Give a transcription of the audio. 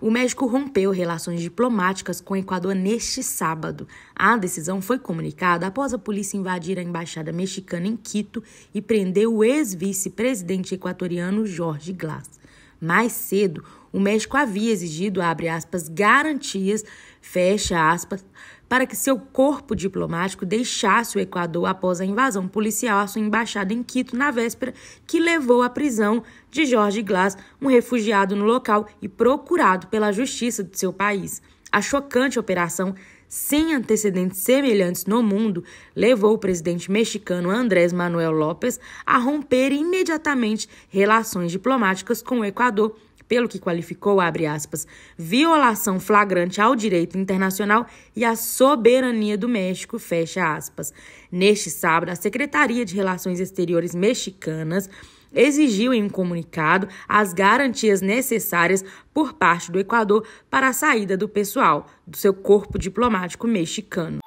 O México rompeu relações diplomáticas com o Equador neste sábado. A decisão foi comunicada após a polícia invadir a embaixada mexicana em Quito e prender o ex-vice-presidente equatoriano Jorge Glass. Mais cedo, o México havia exigido, aspas, garantias, fecha aspas, para que seu corpo diplomático deixasse o Equador após a invasão policial à sua embaixada em Quito na véspera, que levou à prisão de Jorge Glass, um refugiado no local e procurado pela justiça de seu país. A chocante operação, sem antecedentes semelhantes no mundo, levou o presidente mexicano Andrés Manuel López a romper imediatamente relações diplomáticas com o Equador pelo que qualificou, abre aspas, violação flagrante ao direito internacional e à soberania do México, fecha aspas. Neste sábado, a Secretaria de Relações Exteriores mexicanas exigiu em um comunicado as garantias necessárias por parte do Equador para a saída do pessoal do seu corpo diplomático mexicano.